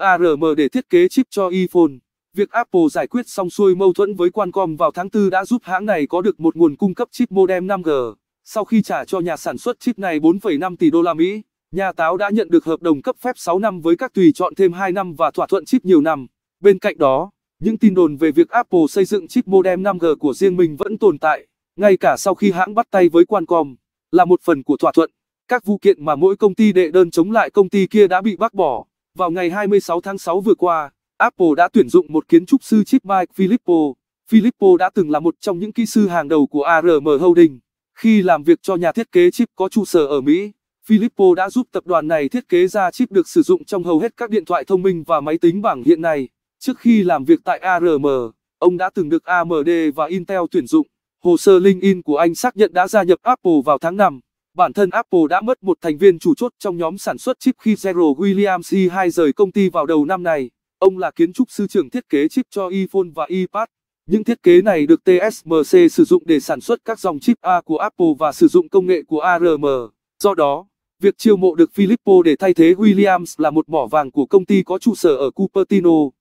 ARM để thiết kế chip cho iPhone. Việc Apple giải quyết xong xuôi mâu thuẫn với Qualcomm vào tháng 4 đã giúp hãng này có được một nguồn cung cấp chip modem 5G. Sau khi trả cho nhà sản xuất chip này 4,5 tỷ đô la Mỹ, nhà táo đã nhận được hợp đồng cấp phép 6 năm với các tùy chọn thêm 2 năm và thỏa thuận chip nhiều năm. Bên cạnh đó, những tin đồn về việc Apple xây dựng chip modem 5G của riêng mình vẫn tồn tại, ngay cả sau khi hãng bắt tay với Qualcomm, là một phần của thỏa thuận. Các vụ kiện mà mỗi công ty đệ đơn chống lại công ty kia đã bị bác bỏ. Vào ngày 26 tháng 6 vừa qua, Apple đã tuyển dụng một kiến trúc sư chip Mike Filippo. Filippo đã từng là một trong những kỹ sư hàng đầu của ARM Holding. Khi làm việc cho nhà thiết kế chip có trụ sở ở Mỹ, Filippo đã giúp tập đoàn này thiết kế ra chip được sử dụng trong hầu hết các điện thoại thông minh và máy tính bảng hiện nay. Trước khi làm việc tại ARM, ông đã từng được AMD và Intel tuyển dụng. Hồ sơ LinkedIn của anh xác nhận đã gia nhập Apple vào tháng 5 bản thân Apple đã mất một thành viên chủ chốt trong nhóm sản xuất chip khi Zero Williams E2 rời công ty vào đầu năm nay. Ông là kiến trúc sư trưởng thiết kế chip cho iPhone và iPad. Những thiết kế này được TSMC sử dụng để sản xuất các dòng chip A của Apple và sử dụng công nghệ của ARM. Do đó, việc chiêu mộ được Filippo để thay thế Williams là một mỏ vàng của công ty có trụ sở ở Cupertino.